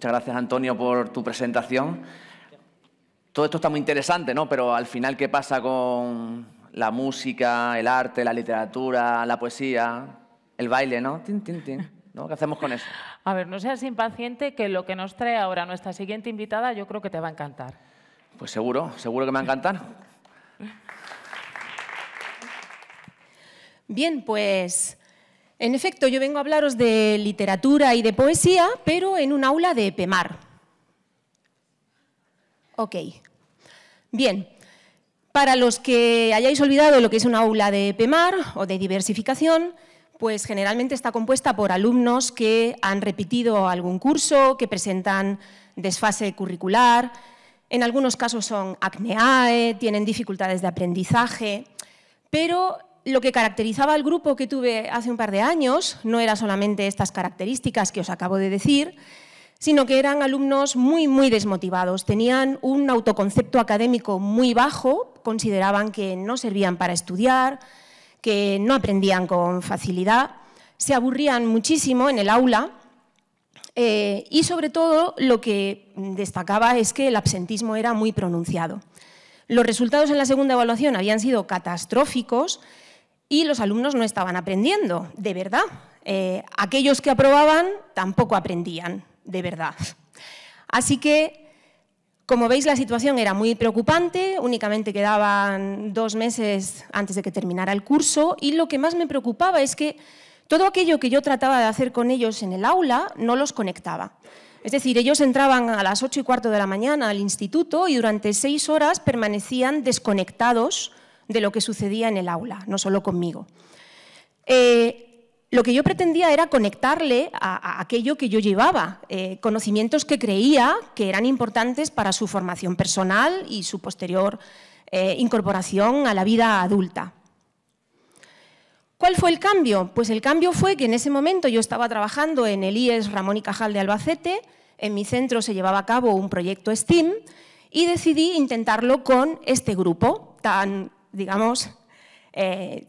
Muchas gracias, Antonio, por tu presentación. Todo esto está muy interesante, ¿no? Pero al final, ¿qué pasa con la música, el arte, la literatura, la poesía, el baile, ¿no? ¿Qué hacemos con eso? A ver, no seas impaciente, que lo que nos trae ahora nuestra siguiente invitada yo creo que te va a encantar. Pues seguro, seguro que me va a encantar. Bien, pues en efecto, yo vengo a hablaros de literatura y de poesía, pero en un aula de PEMAR. Ok. Bien. Para los que hayáis olvidado lo que es un aula de PEMAR o de diversificación, pues generalmente está compuesta por alumnos que han repetido algún curso, que presentan desfase curricular, en algunos casos son acneae, tienen dificultades de aprendizaje, pero lo que caracterizaba al grupo que tuve hace un par de años no era solamente estas características que os acabo de decir, sino que eran alumnos muy, muy desmotivados. Tenían un autoconcepto académico muy bajo, consideraban que no servían para estudiar, que no aprendían con facilidad, se aburrían muchísimo en el aula eh, y sobre todo lo que destacaba es que el absentismo era muy pronunciado. Los resultados en la segunda evaluación habían sido catastróficos y los alumnos no estaban aprendiendo, de verdad. Eh, aquellos que aprobaban tampoco aprendían, de verdad. Así que, como veis, la situación era muy preocupante, únicamente quedaban dos meses antes de que terminara el curso y lo que más me preocupaba es que todo aquello que yo trataba de hacer con ellos en el aula no los conectaba. Es decir, ellos entraban a las 8 y cuarto de la mañana al instituto y durante seis horas permanecían desconectados de lo que sucedía en el aula, no solo conmigo. Eh, lo que yo pretendía era conectarle a, aquello que yo llevaba, eh, conocimientos que creía que eran importantes para su formación personal y su posterior eh, incorporación a la vida adulta. ¿Cuál fue el cambio? Pues el cambio fue que en ese momento yo estaba trabajando en el IES Ramón y Cajal de Albacete, en mi centro se llevaba a cabo un proyecto STEAM y decidí intentarlo con este grupo tan digamos, eh,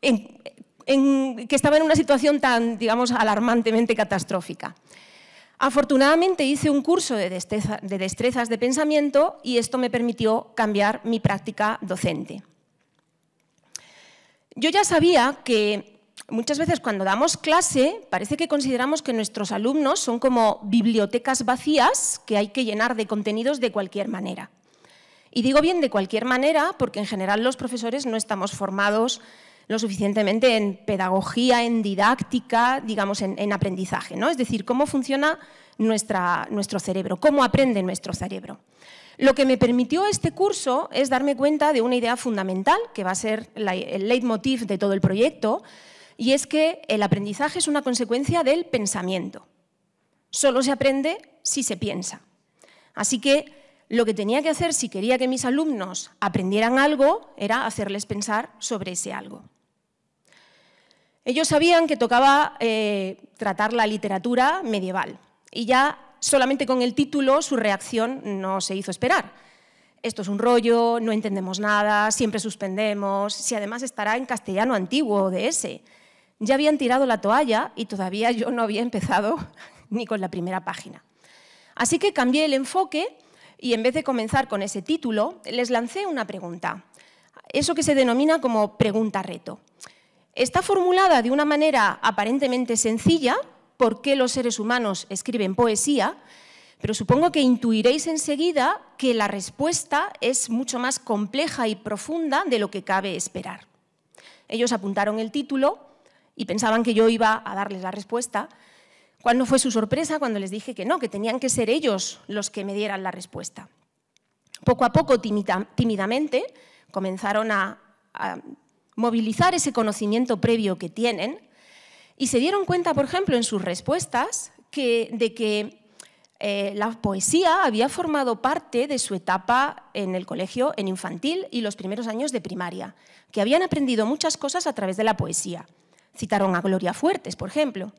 que estaba en una situación tan, digamos, alarmantemente catastrófica. Afortunadamente hice un curso de destrezas de pensamiento y esto me permitió cambiar mi práctica docente. Yo ya sabía que muchas veces cuando damos clase parece que consideramos que nuestros alumnos son como bibliotecas vacías que hay que llenar de contenidos de cualquier manera. Y digo bien de cualquier manera porque en general los profesores no estamos formados lo suficientemente en pedagogía, en didáctica, digamos, en, aprendizaje, ¿no? Es decir, cómo funciona nuestro cerebro, cómo aprende nuestro cerebro. Lo que me permitió este curso es darme cuenta de una idea fundamental, que va a ser el leitmotiv de todo el proyecto, y es que el aprendizaje es una consecuencia del pensamiento. Solo se aprende si se piensa. Así que lo que tenía que hacer si quería que mis alumnos aprendieran algo era hacerles pensar sobre ese algo. Ellos sabían que tocaba eh, tratar la literatura medieval y ya solamente con el título su reacción no se hizo esperar. Esto es un rollo, no entendemos nada, siempre suspendemos, si además estará en castellano antiguo de ese. Ya habían tirado la toalla y todavía yo no había empezado ni con la primera página. Así que cambié el enfoque y en vez de comenzar con ese título, les lancé una pregunta, eso que se denomina como pregunta reto. Está formulada de una manera aparentemente sencilla, por qué los seres humanos escriben poesía, pero supongo que intuiréis enseguida que la respuesta es mucho más compleja y profunda de lo que cabe esperar. Ellos apuntaron el título y pensaban que yo iba a darles la respuesta, ¿Cuál no fue su sorpresa cuando les dije que no, que tenían que ser ellos los que me dieran la respuesta? Poco a poco, tímidamente, comenzaron a, movilizar ese conocimiento previo que tienen y se dieron cuenta, por ejemplo, en sus respuestas, de que eh, la poesía había formado parte de su etapa en el colegio, en infantil y los primeros años de primaria, que habían aprendido muchas cosas a través de la poesía. Citaron a Gloria Fuertes, por ejemplo.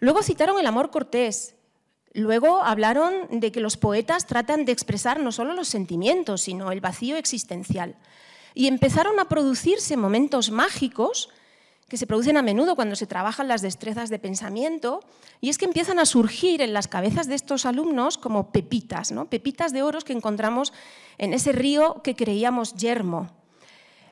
Luego citaron el amor cortés. Luego hablaron de que los poetas tratan de expresar no solo los sentimientos, sino el vacío existencial. Y empezaron a producirse momentos mágicos que se producen a menudo cuando se trabajan las destrezas de pensamiento, y es que empiezan a surgir en las cabezas de estos alumnos como pepitas, ¿no? pepitas de oros que encontramos en ese río que creíamos yermo.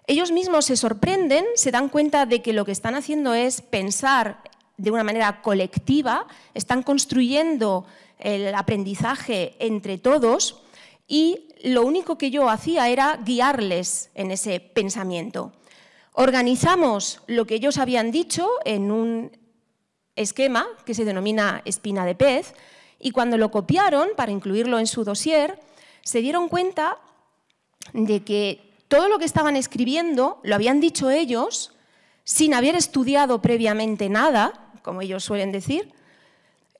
Ellos mismos se sorprenden, se dan cuenta de que lo que están haciendo es pensar de una manera colectiva, están construyendo el aprendizaje entre todos y lo único que yo hacía era guiarles en ese pensamiento. Organizamos lo que ellos habían dicho en un esquema que se denomina espina de pez y cuando lo copiaron para incluirlo en su dossier, se dieron cuenta de que todo lo que estaban escribiendo lo habían dicho ellos sin haber estudiado previamente nada como ellos suelen decir,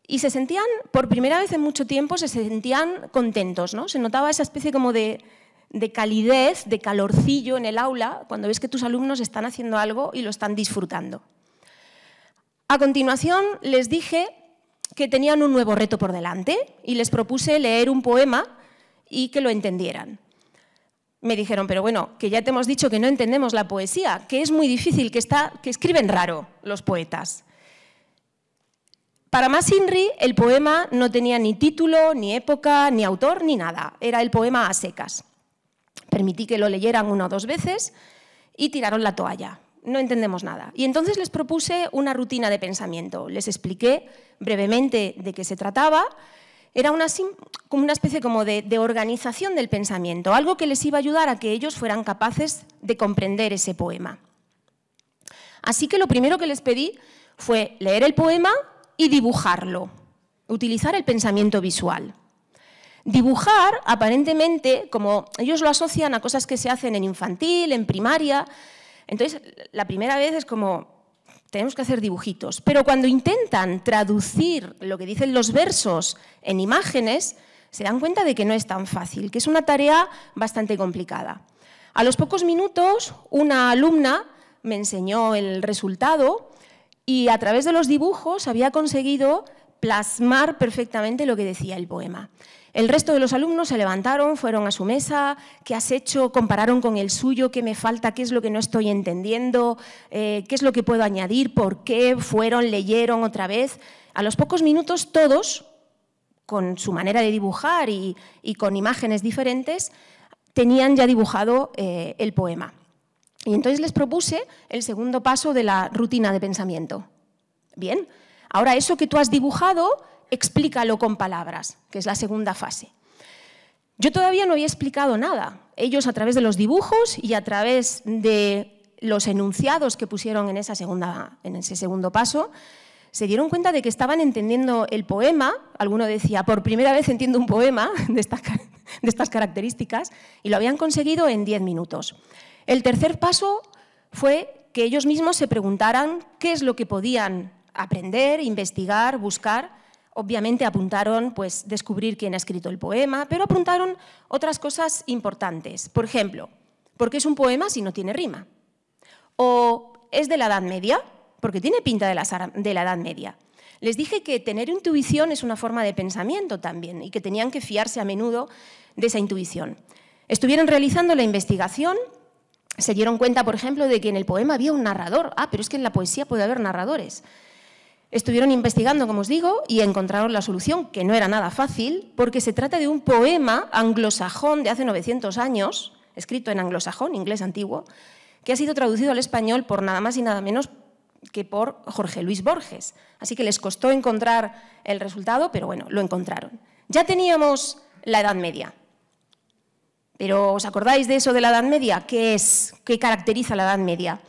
y se sentían, por primera vez en mucho tiempo, se sentían contentos, ¿no? Se notaba esa especie como de, calidez, de calorcillo en el aula, cuando ves que tus alumnos están haciendo algo y lo están disfrutando. A continuación les dije que tenían un nuevo reto por delante y les propuse leer un poema y que lo entendieran. Me dijeron, pero bueno, que ya te hemos dicho que no entendemos la poesía, que es muy difícil, que, está, que escriben raro los poetas. Para inri, el poema no tenía ni título, ni época, ni autor, ni nada. Era el poema a secas. Permití que lo leyeran una o dos veces y tiraron la toalla. No entendemos nada. Y entonces les propuse una rutina de pensamiento. Les expliqué brevemente de qué se trataba. Era una, como una especie como de organización del pensamiento, algo que les iba a ayudar a que ellos fueran capaces de comprender ese poema. Así que lo primero que les pedí fue leer el poema y dibujarlo, utilizar el pensamiento visual. Dibujar, aparentemente, como ellos lo asocian a cosas que se hacen en infantil, en primaria, entonces la primera vez es como, tenemos que hacer dibujitos, pero cuando intentan traducir lo que dicen los versos en imágenes, se dan cuenta de que no es tan fácil, que es una tarea bastante complicada. A los pocos minutos, una alumna me enseñó el resultado y a través de los dibujos había conseguido plasmar perfectamente lo que decía el poema. El resto de los alumnos se levantaron, fueron a su mesa, ¿qué has hecho? Compararon con el suyo, ¿qué me falta? ¿Qué es lo que no estoy entendiendo? Eh, ¿Qué es lo que puedo añadir? ¿Por qué? Fueron, leyeron otra vez. A los pocos minutos todos, con su manera de dibujar y, con imágenes diferentes, tenían ya dibujado eh, el poema. Y entonces les propuse el segundo paso de la rutina de pensamiento. Bien, ahora eso que tú has dibujado, explícalo con palabras, que es la segunda fase. Yo todavía no había explicado nada. Ellos a través de los dibujos y a través de los enunciados que pusieron en, ese segundo paso, se dieron cuenta de que estaban entendiendo el poema. Alguno decía, por primera vez entiendo un poema de estas, de estas características, y lo habían conseguido en diez minutos. El tercer paso fue que ellos mismos se preguntaran qué es lo que podían aprender, investigar, buscar. Obviamente apuntaron, pues, descubrir quién ha escrito el poema, pero apuntaron otras cosas importantes. Por ejemplo, ¿por qué es un poema si no tiene rima? ¿O es de la Edad Media? Porque tiene pinta de la, de la Edad Media. Les dije que tener intuición es una forma de pensamiento también y que tenían que fiarse a menudo de esa intuición. Estuvieron realizando la investigación se dieron cuenta, por ejemplo, de que en el poema había un narrador. Ah, pero es que en la poesía puede haber narradores. Estuvieron investigando, como os digo, y encontraron la solución, que no era nada fácil, porque se trata de un poema anglosajón de hace 900 años, escrito en anglosajón, inglés antiguo, que ha sido traducido al español por nada más y nada menos que por Jorge Luis Borges. Así que les costó encontrar el resultado, pero bueno, lo encontraron. Ya teníamos la Edad Media, pero ¿os acordáis de eso de la Edad Media? ¿Qué caracteriza la Edad Media?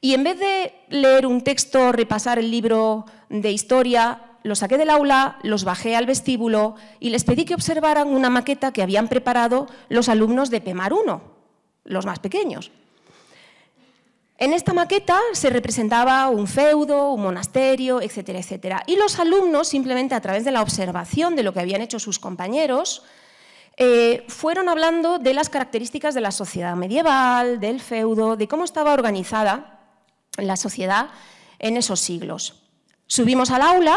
Y en vez de leer un texto, repasar el libro de historia, los saqué del aula, los bajé al vestíbulo y les pedí que observaran una maqueta que habían preparado los alumnos de PEMAR 1, los más pequeños. En esta maqueta se representaba un feudo, un monasterio, etcétera, etcétera. Y los alumnos, simplemente a través de la observación de lo que habían hecho sus compañeros, eh, fueron hablando de las características de la sociedad medieval, del feudo, de cómo estaba organizada la sociedad en esos siglos. Subimos al aula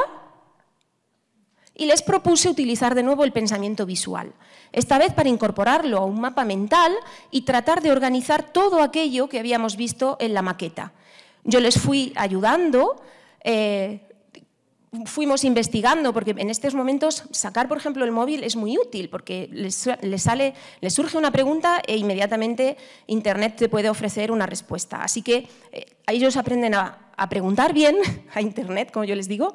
y les propuse utilizar de nuevo el pensamiento visual, esta vez para incorporarlo a un mapa mental y tratar de organizar todo aquello que habíamos visto en la maqueta. Yo les fui ayudando, eh, fuimos investigando, porque en estos momentos sacar, por ejemplo, el móvil es muy útil, porque les, sale, surge una pregunta e inmediatamente Internet te puede ofrecer una respuesta. Así que eh, ellos aprenden a, preguntar bien a Internet, como yo les digo,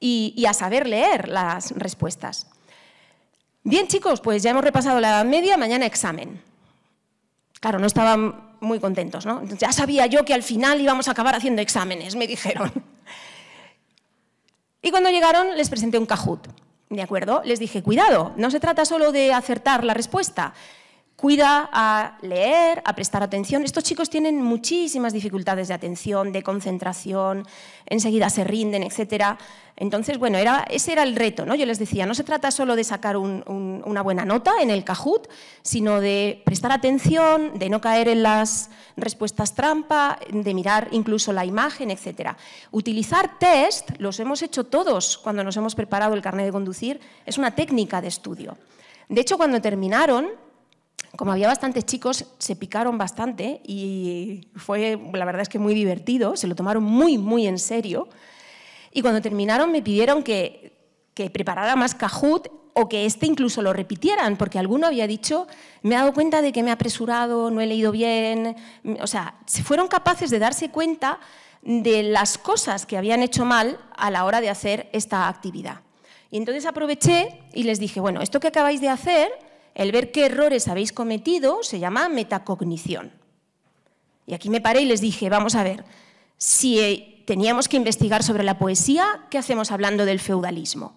y, a saber leer las respuestas. Bien, chicos, pues ya hemos repasado la media, mañana examen. Claro, no estaban muy contentos, ¿no? Ya sabía yo que al final íbamos a acabar haciendo exámenes, me dijeron. Y cuando llegaron les presenté un cajut. ¿De acuerdo? Les dije, cuidado, no se trata solo de acertar la respuesta, cuida a leer, a prestar atención. Estos chicos tienen muchísimas dificultades de atención, de concentración, enseguida se rinden, etc. Entonces, bueno, era, ese era el reto, ¿no? Yo les decía, no se trata solo de sacar una buena nota en el Cajut, sino de prestar atención, de no caer en las respuestas trampa, de mirar incluso la imagen, etc. Utilizar test, los hemos hecho todos cuando nos hemos preparado el carnet de conducir, es una técnica de estudio. De hecho, cuando terminaron, como había bastantes chicos, se picaron bastante y fue, la verdad es que muy divertido, se lo tomaron muy, muy en serio. Y cuando terminaron me pidieron que, preparara más cajut o que este incluso lo repitieran, porque alguno había dicho, me he dado cuenta de que me he apresurado, no he leído bien. O sea, se fueron capaces de darse cuenta de las cosas que habían hecho mal a la hora de hacer esta actividad. Y entonces aproveché y les dije, bueno, esto que acabáis de hacer el ver qué errores habéis cometido se llama metacognición. Y aquí me paré y les dije, vamos a ver, si eh, teníamos que investigar sobre la poesía, ¿qué hacemos hablando del feudalismo?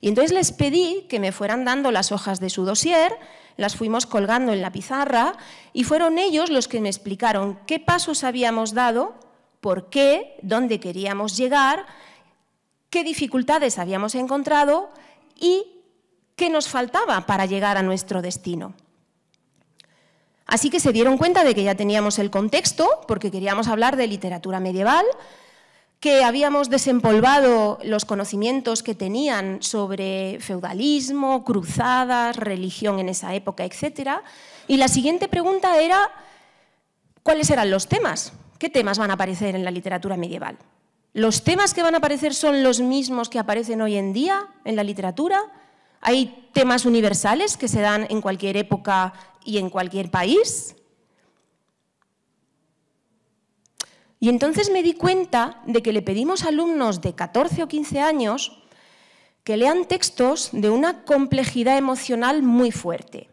Y entonces les pedí que me fueran dando las hojas de su dossier, las fuimos colgando en la pizarra y fueron ellos los que me explicaron qué pasos habíamos dado, por qué, dónde queríamos llegar, qué dificultades habíamos encontrado y qué nos faltaba para llegar a nuestro destino. Así que se dieron cuenta de que ya teníamos el contexto, porque queríamos hablar de literatura medieval, que habíamos desempolvado los conocimientos que tenían sobre feudalismo, cruzadas, religión en esa época, etc. Y la siguiente pregunta era, ¿cuáles eran los temas? ¿Qué temas van a aparecer en la literatura medieval? ¿Los temas que van a aparecer son los mismos que aparecen hoy en día en la literatura? Hay temas universales que se dan en cualquier época y en cualquier país. Y entonces me di cuenta de que le pedimos a alumnos de 14 o 15 años que lean textos de una complejidad emocional muy fuerte.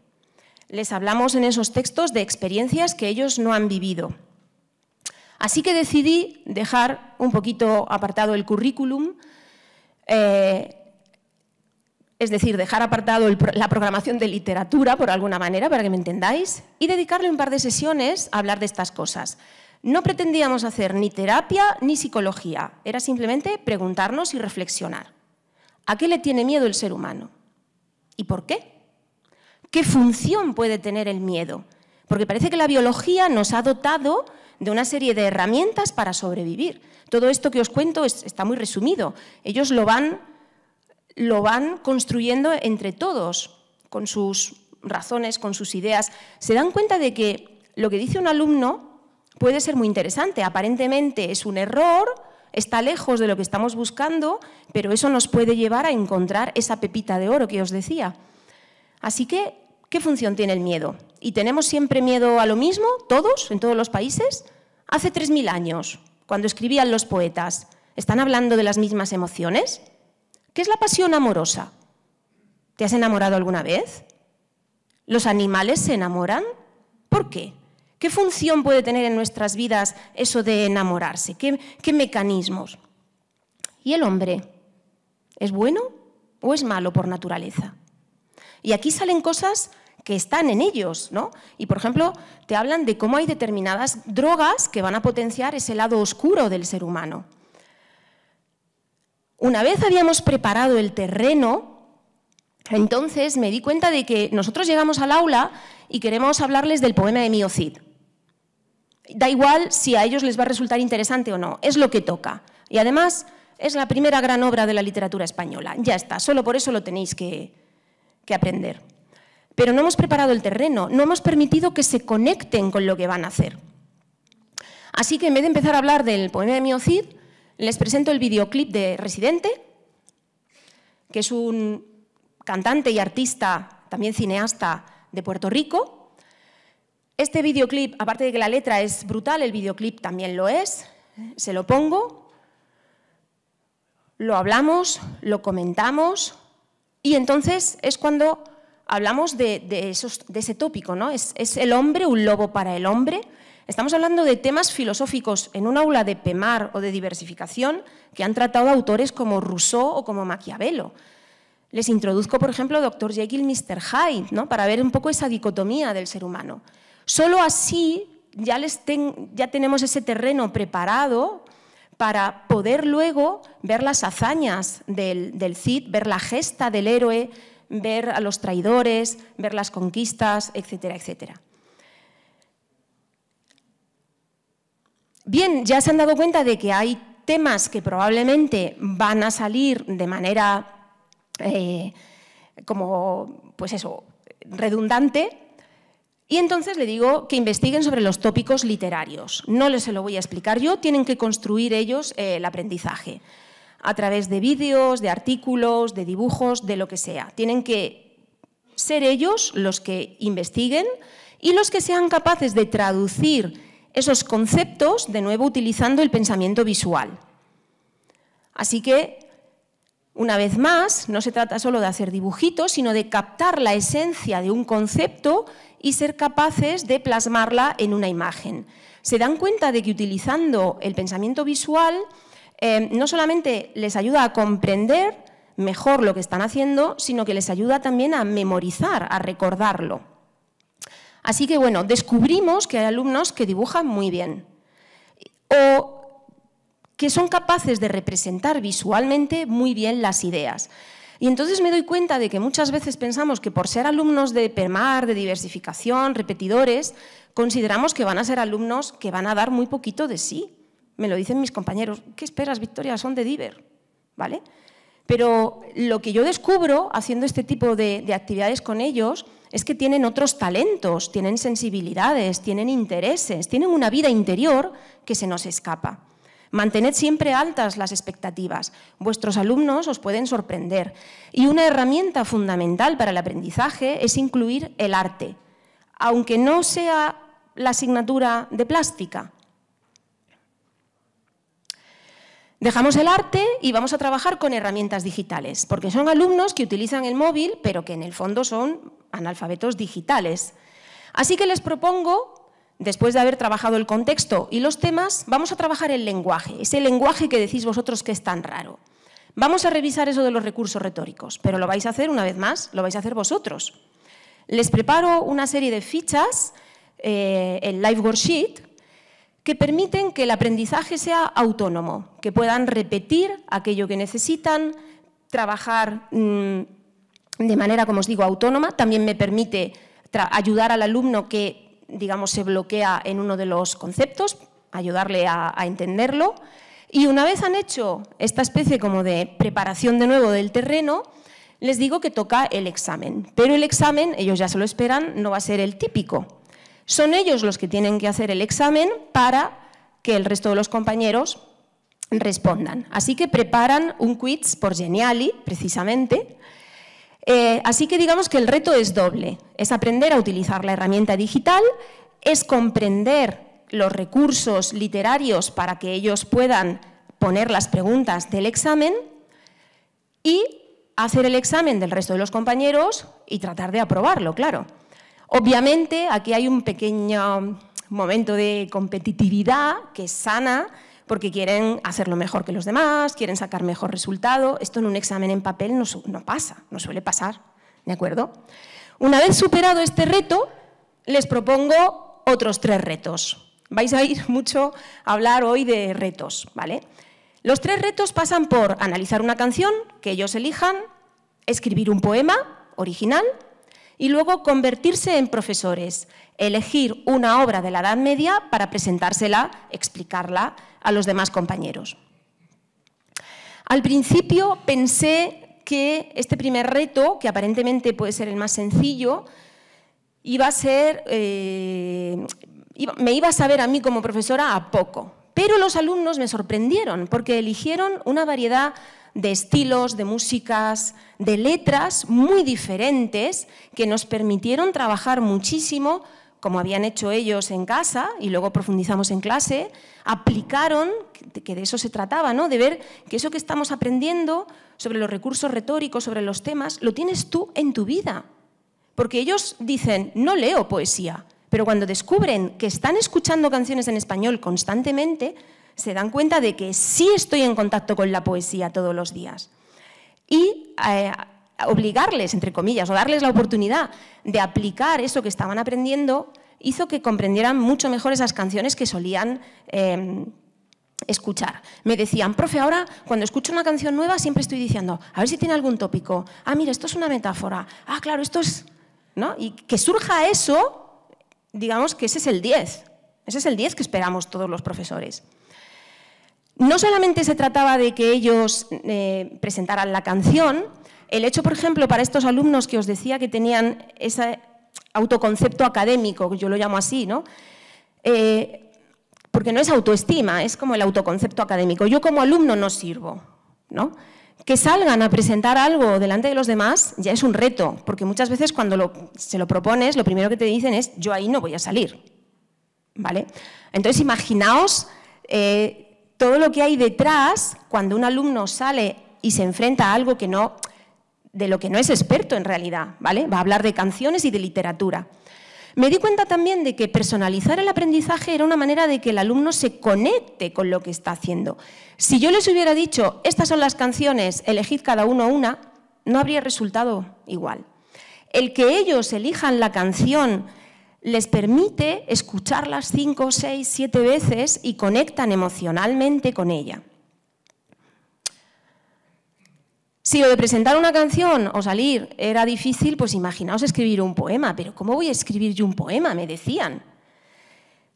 Les hablamos en esos textos de experiencias que ellos no han vivido. Así que decidí dejar un poquito apartado el currículum, eh, es decir, dejar apartado la programación de literatura, por alguna manera, para que me entendáis, y dedicarle un par de sesiones a hablar de estas cosas. No pretendíamos hacer ni terapia ni psicología, era simplemente preguntarnos y reflexionar. ¿A qué le tiene miedo el ser humano? ¿Y por qué? ¿Qué función puede tener el miedo? Porque parece que la biología nos ha dotado de una serie de herramientas para sobrevivir. Todo esto que os cuento está muy resumido. Ellos lo van lo van construyendo entre todos, con sus razones, con sus ideas. Se dan cuenta de que lo que dice un alumno puede ser muy interesante. Aparentemente es un error, está lejos de lo que estamos buscando, pero eso nos puede llevar a encontrar esa pepita de oro que os decía. Así que, ¿qué función tiene el miedo? ¿Y tenemos siempre miedo a lo mismo, todos, en todos los países? Hace 3.000 años, cuando escribían los poetas, ¿están hablando de las mismas emociones? ¿Qué es la pasión amorosa? ¿Te has enamorado alguna vez? ¿Los animales se enamoran? ¿Por qué? ¿Qué función puede tener en nuestras vidas eso de enamorarse? ¿Qué, mecanismos? ¿Y el hombre? ¿Es bueno o es malo por naturaleza? Y aquí salen cosas que están en ellos, ¿no? Y por ejemplo, te hablan de cómo hay determinadas drogas que van a potenciar ese lado oscuro del ser humano. Una vez habíamos preparado el terreno, entonces me di cuenta de que nosotros llegamos al aula y queremos hablarles del poema de Mio Cid. Da igual si a ellos les va a resultar interesante o no, es lo que toca. Y además es la primera gran obra de la literatura española. Ya está, solo por eso lo tenéis que, aprender. Pero no hemos preparado el terreno, no hemos permitido que se conecten con lo que van a hacer. Así que en vez de empezar a hablar del poema de Mio Cid, les presento el videoclip de Residente, que es un cantante y artista, también cineasta de Puerto Rico. Este videoclip, aparte de que la letra es brutal, el videoclip también lo es, se lo pongo, lo hablamos, lo comentamos y entonces es cuando hablamos de, ese tópico, ¿no? ¿Es el hombre un lobo para el hombre? Estamos hablando de temas filosóficos en un aula de PEMAR o de diversificación que han tratado autores como Rousseau o como Maquiavelo. Les introduzco, por ejemplo, Dr. Jekyll, Mr. Hyde, para ver un poco esa dicotomía del ser humano. Solo así ya, tenemos ese terreno preparado para poder luego ver las hazañas del, del Cid, ver la gesta del héroe, ver a los traidores, ver las conquistas, etcétera, etcétera. Bien, ya se han dado cuenta de que hay temas que probablemente van a salir de manera eh, como, pues eso, redundante. Y entonces le digo que investiguen sobre los tópicos literarios. No les se lo voy a explicar yo, tienen que construir ellos eh, el aprendizaje a través de vídeos, de artículos, de dibujos, de lo que sea. Tienen que ser ellos los que investiguen y los que sean capaces de traducir esos conceptos, de nuevo utilizando el pensamiento visual. Así que, una vez más, no se trata solo de hacer dibujitos, sino de captar la esencia de un concepto y ser capaces de plasmarla en una imagen. Se dan cuenta de que utilizando el pensamiento visual eh, no solamente les ayuda a comprender mejor lo que están haciendo, sino que les ayuda también a memorizar, a recordarlo. Así que bueno, descubrimos que hay alumnos que dibujan muy bien o que son capaces de representar visualmente muy bien las ideas. Y entonces me doy cuenta de que muchas veces pensamos que por ser alumnos de PERMAR, de diversificación, repetidores, consideramos que van a ser alumnos que van a dar muy poquito de sí. Me lo dicen mis compañeros, ¿qué esperas, Victoria? Son de Diver, ¿vale? Pero lo que yo descubro haciendo este tipo de, de actividades con ellos es que tienen otros talentos, tienen sensibilidades, tienen intereses, tienen una vida interior que se nos escapa. Mantened siempre altas las expectativas. Vuestros alumnos os pueden sorprender. Y una herramienta fundamental para el aprendizaje es incluir el arte, aunque no sea la asignatura de plástica, Dejamos el arte y vamos a trabajar con herramientas digitales, porque son alumnos que utilizan el móvil, pero que en el fondo son analfabetos digitales. Así que les propongo, después de haber trabajado el contexto y los temas, vamos a trabajar el lenguaje, ese lenguaje que decís vosotros que es tan raro. Vamos a revisar eso de los recursos retóricos, pero lo vais a hacer una vez más, lo vais a hacer vosotros. Les preparo una serie de fichas, eh, el Live Worksheet, que permiten que el aprendizaje sea autónomo, que puedan repetir aquello que necesitan, trabajar mm, de manera, como os digo, autónoma. También me permite ayudar al alumno que, digamos, se bloquea en uno de los conceptos, ayudarle a, a entenderlo. Y una vez han hecho esta especie como de preparación de nuevo del terreno, les digo que toca el examen. Pero el examen, ellos ya se lo esperan, no va a ser el típico, son ellos los que tienen que hacer el examen para que el resto de los compañeros respondan. Así que preparan un quiz por Geniali, precisamente. Eh, así que digamos que el reto es doble. Es aprender a utilizar la herramienta digital, es comprender los recursos literarios para que ellos puedan poner las preguntas del examen y hacer el examen del resto de los compañeros y tratar de aprobarlo, claro. Obviamente, aquí hay un pequeño momento de competitividad que es sana, porque quieren hacerlo mejor que los demás, quieren sacar mejor resultado. Esto en un examen en papel no, pasa, no suele pasar, ¿de acuerdo? Una vez superado este reto, les propongo otros tres retos. Vais a ir mucho a hablar hoy de retos, ¿vale? Los tres retos pasan por analizar una canción que ellos elijan, escribir un poema original y luego convertirse en profesores, elegir una obra de la Edad Media para presentársela, explicarla a los demás compañeros. Al principio pensé que este primer reto, que aparentemente puede ser el más sencillo, iba a ser, eh, me iba a saber a mí como profesora a poco. Pero los alumnos me sorprendieron porque eligieron una variedad de estilos, de músicas, de letras muy diferentes que nos permitieron trabajar muchísimo, como habían hecho ellos en casa y luego profundizamos en clase, aplicaron, que de eso se trataba, ¿no? de ver que eso que estamos aprendiendo sobre los recursos retóricos, sobre los temas, lo tienes tú en tu vida. Porque ellos dicen, no leo poesía, pero cuando descubren que están escuchando canciones en español constantemente, se dan cuenta de que sí estoy en contacto con la poesía todos los días. Y eh, obligarles, entre comillas, o darles la oportunidad de aplicar eso que estaban aprendiendo, hizo que comprendieran mucho mejor esas canciones que solían eh, escuchar. Me decían, profe, ahora cuando escucho una canción nueva siempre estoy diciendo, a ver si tiene algún tópico. Ah, mira, esto es una metáfora. Ah, claro, esto es... ¿No? Y que surja eso, digamos que ese es el 10. Ese es el 10 que esperamos todos los profesores. No solamente se trataba de que ellos eh, presentaran la canción, el hecho, por ejemplo, para estos alumnos que os decía que tenían ese autoconcepto académico, yo lo llamo así, ¿no? Eh, porque no es autoestima, es como el autoconcepto académico. Yo como alumno no sirvo, ¿no? Que salgan a presentar algo delante de los demás ya es un reto, porque muchas veces cuando se lo propones, lo primero que te dicen es yo ahí no voy a salir, ¿vale? Entonces imaginaos eh, todo lo que hay detrás, cuando un alumno sale y se enfrenta a algo que no, de lo que no es experto en realidad, ¿vale? Va a hablar de canciones y de literatura. Me di cuenta también de que personalizar el aprendizaje era una manera de que el alumno se conecte con lo que está haciendo. Si yo les hubiera dicho, estas son las canciones, elegid cada uno una, no habría resultado igual. El que ellos elijan la canción les permite escucharlas cinco, seis, siete veces y conectan emocionalmente con ella. Si lo de presentar una canción o salir era difícil, pues imaginaos escribir un poema, pero ¿cómo voy a escribir yo un poema? Me decían.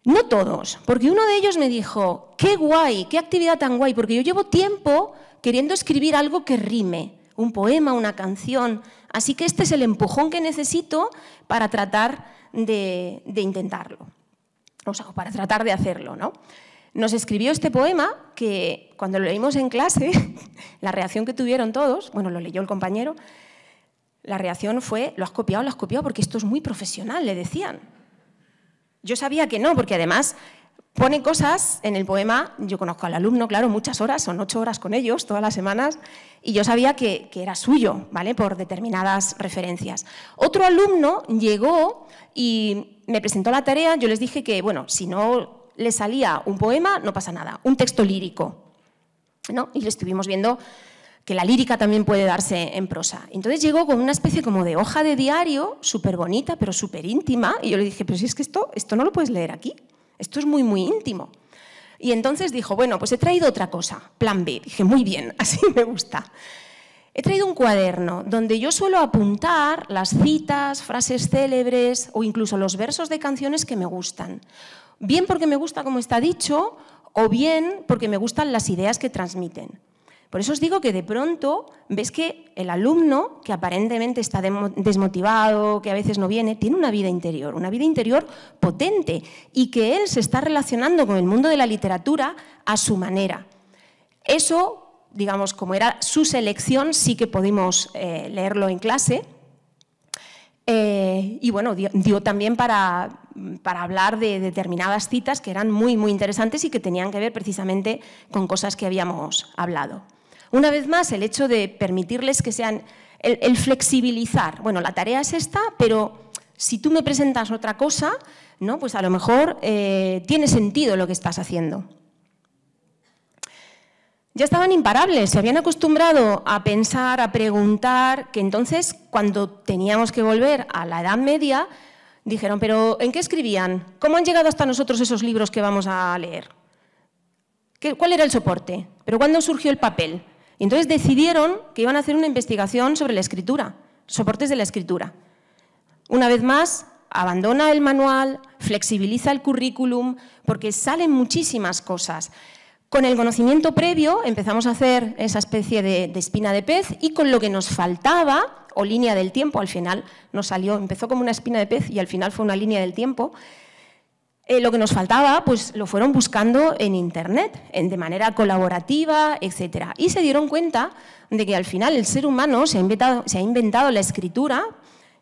No todos, porque uno de ellos me dijo, qué guay, qué actividad tan guay, porque yo llevo tiempo queriendo escribir algo que rime, un poema, una canción, así que este es el empujón que necesito para tratar de, intentarlo, o sea, para tratar de hacerlo, ¿no? Nos escribió este poema que cuando lo leímos en clase, la reacción que tuvieron todos, bueno, lo leyó el compañero, la reacción fue, lo has copiado, lo has copiado porque esto es muy profesional, le decían. Yo sabía que no, porque además pone cosas en el poema, yo conozco al alumno, claro, muchas horas, son ocho horas con ellos todas las semanas, y yo sabía que, era suyo, ¿vale? Por determinadas referencias. Otro alumno llegó y me presentó la tarea, yo les dije que, bueno, si no le salía un poema, no pasa nada, un texto lírico, ¿no? Y le estuvimos viendo que la lírica también puede darse en prosa. Entonces llegó con una especie como de hoja de diario, súper bonita, pero súper íntima, y yo le dije, pero si es que esto, esto no lo puedes leer aquí. Esto es muy, muy íntimo. Y entonces dijo, bueno, pues he traído otra cosa, plan B. Dije, muy bien, así me gusta. He traído un cuaderno donde yo suelo apuntar las citas, frases célebres o incluso los versos de canciones que me gustan. Bien porque me gusta como está dicho o bien porque me gustan las ideas que transmiten. Por eso os digo que de pronto ves que el alumno, que aparentemente está desmotivado, que a veces no viene, tiene una vida interior, una vida interior potente y que él se está relacionando con el mundo de la literatura a su manera. Eso, digamos, como era su selección, sí que pudimos eh, leerlo en clase. Eh, y bueno, dio, también para, para hablar de determinadas citas que eran muy, muy interesantes y que tenían que ver precisamente con cosas que habíamos hablado. Una vez más, el hecho de permitirles que sean, el, flexibilizar, bueno, la tarea es esta, pero si tú me presentas otra cosa, ¿no? pues a lo mejor eh, tiene sentido lo que estás haciendo. Ya estaban imparables, se habían acostumbrado a pensar, a preguntar, que entonces cuando teníamos que volver a la Edad Media, dijeron, pero ¿en qué escribían? ¿Cómo han llegado hasta nosotros esos libros que vamos a leer? ¿Cuál era el soporte? ¿Pero cuándo surgió el papel? entonces decidieron que iban a hacer una investigación sobre la escritura, soportes de la escritura. Una vez más, abandona el manual, flexibiliza el currículum, porque salen muchísimas cosas. Con el conocimiento previo empezamos a hacer esa especie de, de, espina de pez y con lo que nos faltaba, o línea del tiempo, al final nos salió, empezó como una espina de pez y al final fue una línea del tiempo, eh, lo que nos faltaba, pues lo fueron buscando en Internet, en, de manera colaborativa, etc. Y se dieron cuenta de que al final el ser humano se ha inventado, la escritura,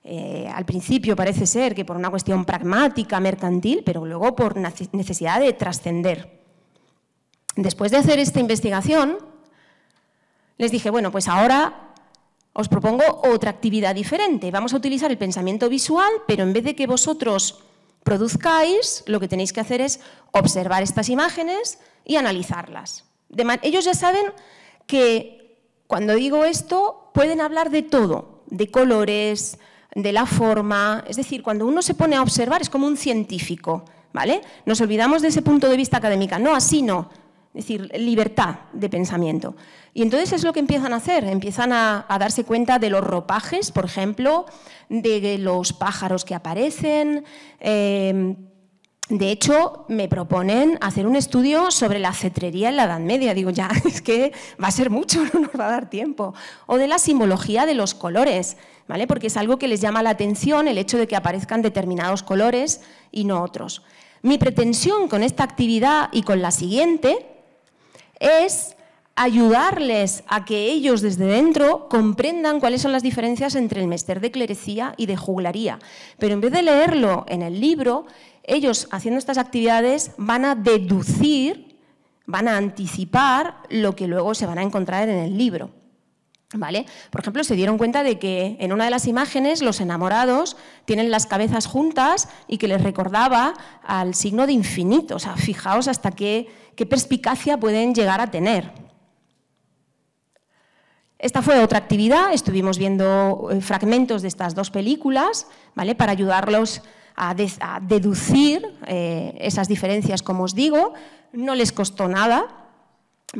eh, al principio parece ser que por una cuestión pragmática, mercantil, pero luego por necesidad de trascender. Después de hacer esta investigación, les dije, bueno, pues ahora os propongo otra actividad diferente. Vamos a utilizar el pensamiento visual, pero en vez de que vosotros produzcáis, lo que tenéis que hacer es observar estas imágenes y analizarlas. ellos ya saben que cuando digo esto pueden hablar de todo, de colores, de la forma, es decir, cuando uno se pone a observar es como un científico, ¿vale? Nos olvidamos de ese punto de vista académico, no, así no, es decir, libertad de pensamiento. Y entonces es lo que empiezan a hacer, empiezan a, darse cuenta de los ropajes, por ejemplo, de los pájaros que aparecen. Em, de hecho, me proponen hacer un estudio sobre la cetrería en la Edad Media. Digo, ya, es que va a ser mucho, no nos va a dar tiempo. O de la simbología de los colores, ¿vale? Porque es algo que les llama la atención el hecho de que aparezcan determinados colores y no otros. Mi pretensión con esta actividad y con la siguiente es ayudarles a que ellos desde dentro comprendan cuáles son las diferencias entre el mester de clerecía y de juglaría. Pero en vez de leerlo en el libro, ellos haciendo estas actividades van a deducir, van a anticipar lo que luego se van a encontrar en el libro. Por ejemplo, se dieron cuenta de que en una de las imágenes los enamorados tienen las cabezas juntas y que les recordaba al signo de infinito. O sea, fijaos hasta qué, perspicacia pueden llegar a tener. Esta fue otra actividad, estuvimos viendo eh, fragmentos de estas dos películas ¿vale? para ayudarlos a, deducir eh, esas diferencias, como os digo. No les costó nada,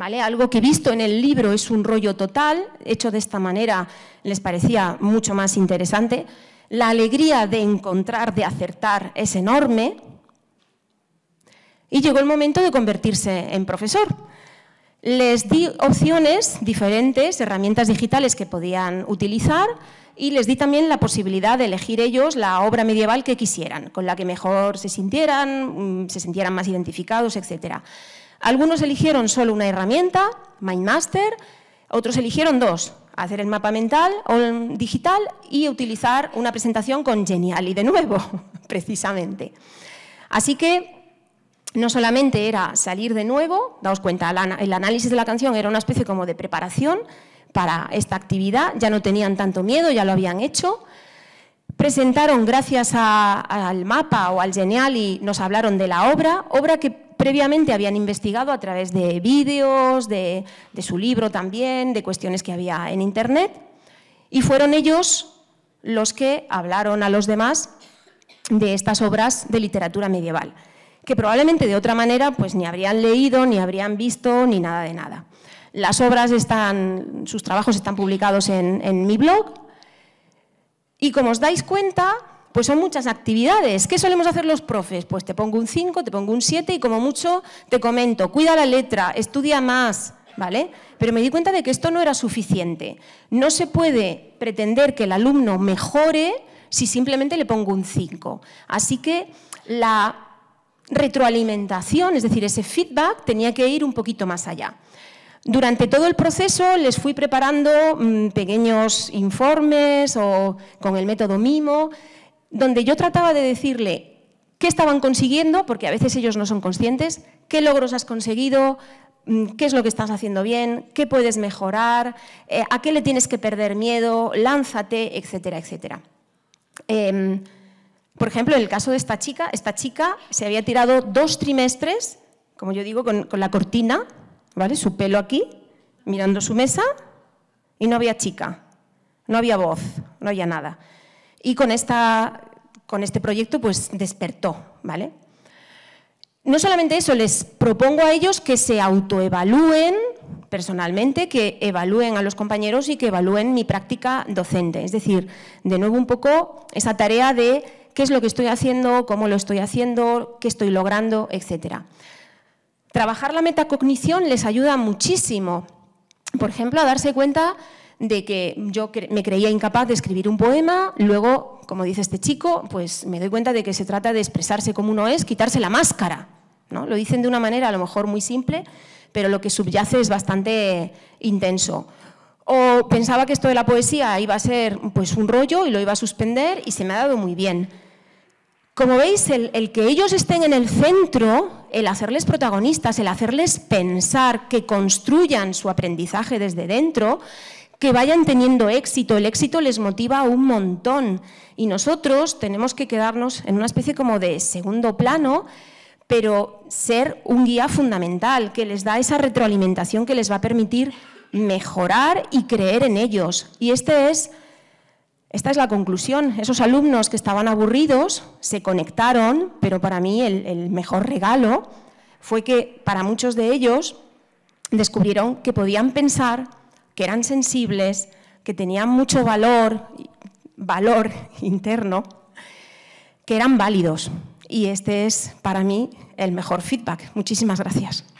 algo que he visto en el libro es un rollo total, hecho de esta manera les parecía mucho más interesante. La alegría de encontrar, de acertar, es enorme. Y llegó el momento de convertirse en profesor. Les di opciones diferentes, herramientas digitales que podían utilizar y les di también la posibilidad de elegir ellos la obra medieval que quisieran, con la que mejor se sintieran, mm, se sintieran más identificados, etcétera. Algunos eligieron solo una herramienta, MindMaster, otros eligieron dos, hacer el mapa mental o digital y utilizar una presentación con Genial. Y de nuevo, precisamente. Así que no solamente era salir de nuevo, daos cuenta, el análisis de la canción era una especie como de preparación para esta actividad, ya no tenían tanto miedo, ya lo habían hecho. Presentaron, gracias al mapa o al Genial, nos hablaron de la obra, obra que previamente habían investigado a través de vídeos, de, su libro también, de cuestiones que había en Internet, y fueron ellos los que hablaron a los demás de estas obras de literatura medieval, que probablemente de otra manera pues ni habrían leído, ni habrían visto, ni nada de nada. Las obras están, sus trabajos están publicados en mi blog, y como os dais cuenta, pues son muchas actividades. ¿Qué solemos hacer los profes? Pues te pongo un 5, te pongo un 7 y como mucho te comento, cuida la letra, estudia más, ¿vale? Pero me di cuenta de que esto no era suficiente. No se puede pretender que el alumno mejore si simplemente le pongo un 5. Así que la retroalimentación, es decir, ese feedback tenía que ir un poquito más allá. Durante todo el proceso les fui preparando mm, pequeños informes o con el método MIMO donde yo trataba de decirle qué estaban consiguiendo, porque a veces ellos no son conscientes, qué logros has conseguido, mm, qué es lo que estás haciendo bien, qué puedes mejorar, eh, a qué le tienes que perder miedo, lánzate, etcétera, etcétera. Em, por ejemplo, en el caso de esta chica, esta chica se había tirado dos trimestres, como yo digo, con, la cortina, ¿vale? Su pelo aquí, mirando su mesa, y no había chica, no había voz, no había nada. Y con, esta, con este proyecto pues despertó, ¿vale? No solamente eso, les propongo a ellos que se autoevalúen personalmente, que evalúen a los compañeros y que evalúen mi práctica docente. Es decir, de nuevo un poco esa tarea de qué es lo que estoy haciendo, cómo lo estoy haciendo, qué estoy logrando, etc. Trabajar la metacognición les ayuda muchísimo, por ejemplo, a darse cuenta de que yo me creía incapaz de escribir un poema, luego, como dice este chico, pues me doy cuenta de que se trata de expresarse como uno es, quitarse la máscara. ¿no? Lo dicen de una manera a lo mejor muy simple, pero lo que subyace es bastante intenso. O pensaba que esto de la poesía iba a ser pues, un rollo y lo iba a suspender y se me ha dado muy bien. Como veis, el, el, que ellos estén en el centro, el hacerles protagonistas, el hacerles pensar, que construyan su aprendizaje desde dentro, que vayan teniendo éxito. El éxito les motiva un montón y nosotros tenemos que quedarnos en una especie como de segundo plano, pero ser un guía fundamental que les da esa retroalimentación que les va a permitir mejorar y creer en ellos. Y este es, esta es la conclusión. Esos alumnos que estaban aburridos se conectaron, pero para mí el, el mejor regalo fue que para muchos de ellos descubrieron que podían pensar que eran sensibles, que tenían mucho valor, valor interno, que eran válidos. Y este es para mí el mejor feedback. Muchísimas gracias.